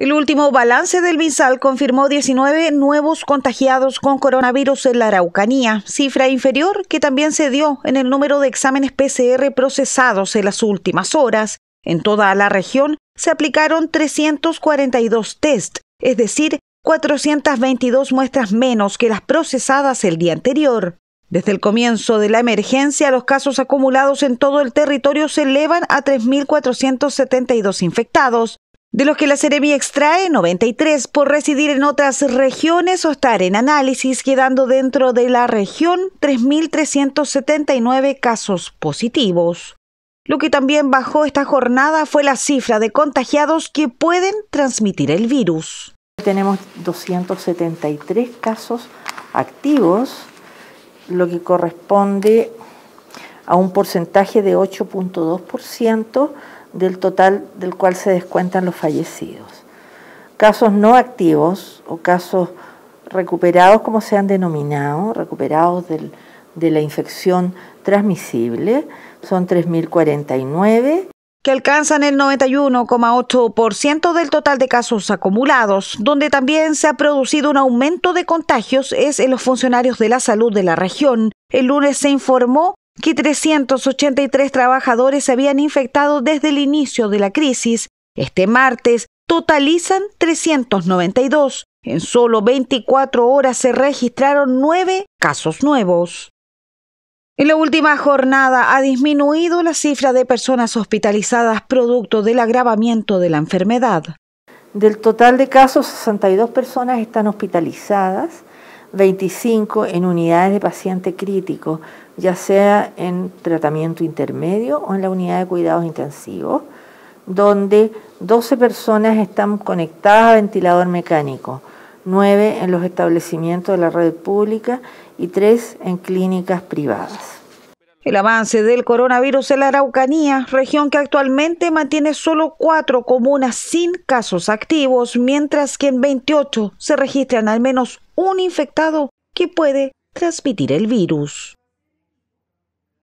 El último balance del MinSal confirmó 19 nuevos contagiados con coronavirus en la Araucanía, cifra inferior que también se dio en el número de exámenes PCR procesados en las últimas horas. En toda la región se aplicaron 342 test, es decir, 422 muestras menos que las procesadas el día anterior. Desde el comienzo de la emergencia, los casos acumulados en todo el territorio se elevan a 3.472 infectados, de los que la seremi extrae 93 por residir en otras regiones o estar en análisis, quedando dentro de la región 3.379 casos positivos. Lo que también bajó esta jornada fue la cifra de contagiados que pueden transmitir el virus. Tenemos 273 casos activos, lo que corresponde a un porcentaje de 8.2% del total del cual se descuentan los fallecidos. Casos no activos o casos recuperados, como se han denominado, recuperados del, de la infección transmisible, son 3.049 que alcanzan el 91,8% del total de casos acumulados. Donde también se ha producido un aumento de contagios es en los funcionarios de la salud de la región. El lunes se informó que 383 trabajadores se habían infectado desde el inicio de la crisis, este martes totalizan 392. En solo 24 horas se registraron 9 casos nuevos. En la última jornada ha disminuido la cifra de personas hospitalizadas producto del agravamiento de la enfermedad. Del total de casos, 62 personas están hospitalizadas, 25 en unidades de paciente crítico, ya sea en tratamiento intermedio o en la unidad de cuidados intensivos, donde 12 personas están conectadas a ventilador mecánico, 9 en los establecimientos de la red pública y 3 en clínicas privadas. El avance del coronavirus en la Araucanía, región que actualmente mantiene solo cuatro comunas sin casos activos, mientras que en 28 se registran al menos un infectado que puede transmitir el virus.